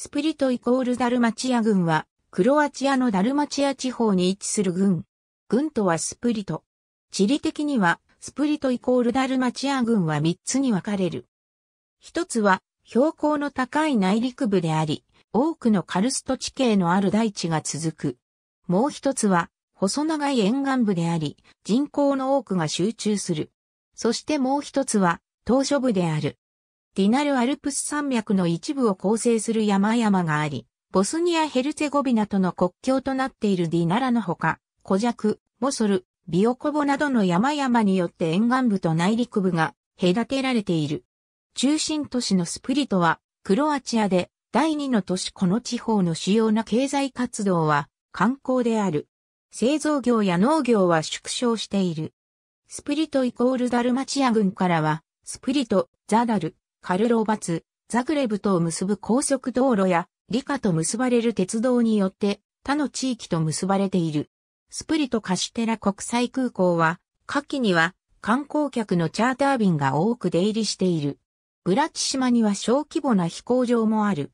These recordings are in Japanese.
スプリトイコールダルマチア軍は、クロアチアのダルマチア地方に位置する軍。軍とはスプリト。地理的には、スプリトイコールダルマチア軍は3つに分かれる。一つは、標高の高い内陸部であり、多くのカルスト地形のある大地が続く。もう一つは、細長い沿岸部であり、人口の多くが集中する。そしてもう一つは、島嶼部である。ディナルアルプス山脈の一部を構成する山々があり、ボスニア・ヘルツェゴビナとの国境となっているディナラのほか、コジャク、モソル、ビオコボなどの山々によって沿岸部と内陸部が隔てられている。中心都市のスプリトは、クロアチアで第二の都市この地方の主要な経済活動は観光である。製造業や農業は縮小している。スプリトイコールダルマチア軍からは、スプリト、ザダル、カルローバツ、ザグレブとを結ぶ高速道路や、リカと結ばれる鉄道によって、他の地域と結ばれている。スプリトカシテラ国際空港は、夏季には観光客のチャーター便が多く出入りしている。ブラチ島には小規模な飛行場もある。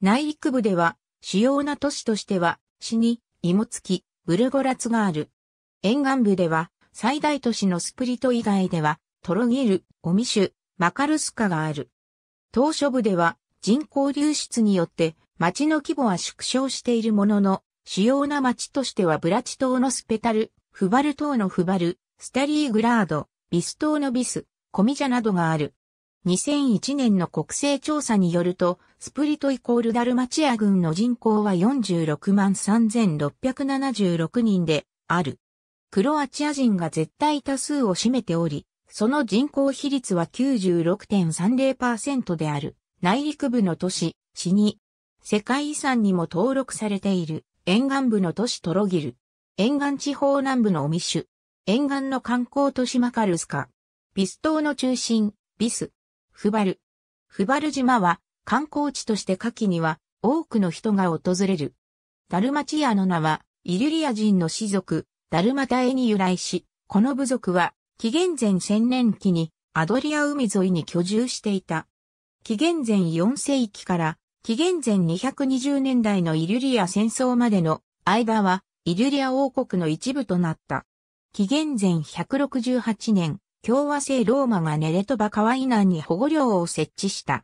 内陸部では、主要な都市としては、シニ、イモツキ、ブルゴラツがある。沿岸部では、最大都市のスプリト以外では、トロギル、オミシュ、マカルスカがある。島嶼部では人口流出によって町の規模は縮小しているものの、主要な町としてはブラチ島のスペタル、フバル島のフバル、スタリーグラード、ビス島のビス、コミジャなどがある。2001年の国勢調査によると、スプリトイコールダルマチア軍の人口は46万3676人である。クロアチア人が絶対多数を占めており、その人口比率は96.30%である。内陸部の都市、シニ。世界遺産にも登録されている。沿岸部の都市トロギル。沿岸地方南部のオミシュ。沿岸の観光都市マカルスカ。ビス島の中心、ビス。フバル。フバル島は観光地として夏季には多くの人が訪れる。ダルマチアの名はイリュリア人の氏族、ダルマタエに由来し、この部族は紀元前1000年期にアドリア海沿いに居住していた。紀元前4世紀から紀元前220年代のイリュリア戦争までの間はイリュリア王国の一部となった。紀元前168年、共和制ローマがネレトバ川ナ南に保護領を設置した。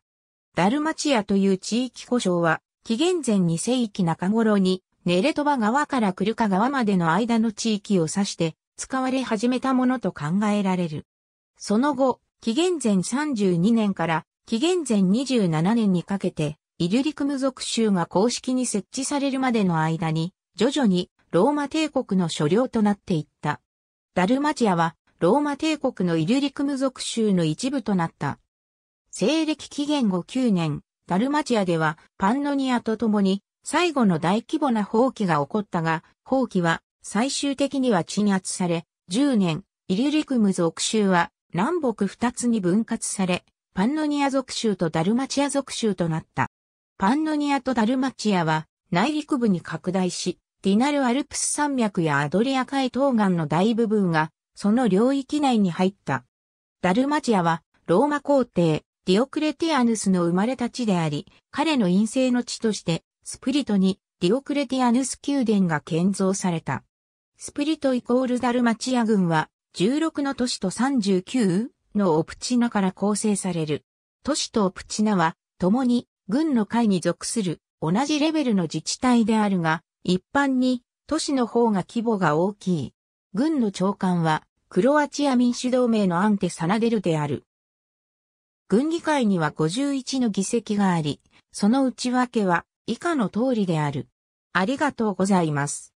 ダルマチアという地域故障は、紀元前2世紀中頃にネレトバ川からクルカ川までの間の地域を指して、使われ始めたものと考えられる。その後、紀元前32年から紀元前27年にかけて、イリュリクム属州が公式に設置されるまでの間に、徐々にローマ帝国の所領となっていった。ダルマチアは、ローマ帝国のイリュリクム属州の一部となった。西暦紀元後9年、ダルマチアではパンノニアと共に最後の大規模な放棄が起こったが、放棄は最終的には鎮圧され、10年、イリュリクム属州は南北2つに分割され、パンノニア属州とダルマチア属州となった。パンノニアとダルマチアは内陸部に拡大し、ディナルアルプス山脈やアドリア海東岸の大部分がその領域内に入った。ダルマチアはローマ皇帝ディオクレティアヌスの生まれた地であり、彼の陰性の地としてスプリトにディオクレティアヌス宮殿が建造された。スプリトイコールダルマチア軍は、16の都市と39のオプチナから構成される。都市とオプチナは、共に、軍の会に属する、同じレベルの自治体であるが、一般に、都市の方が規模が大きい。軍の長官は、クロアチア民主同盟のアンテ・サナデルである。軍議会には51の議席があり、その内訳は以下の通りである。ありがとうございます。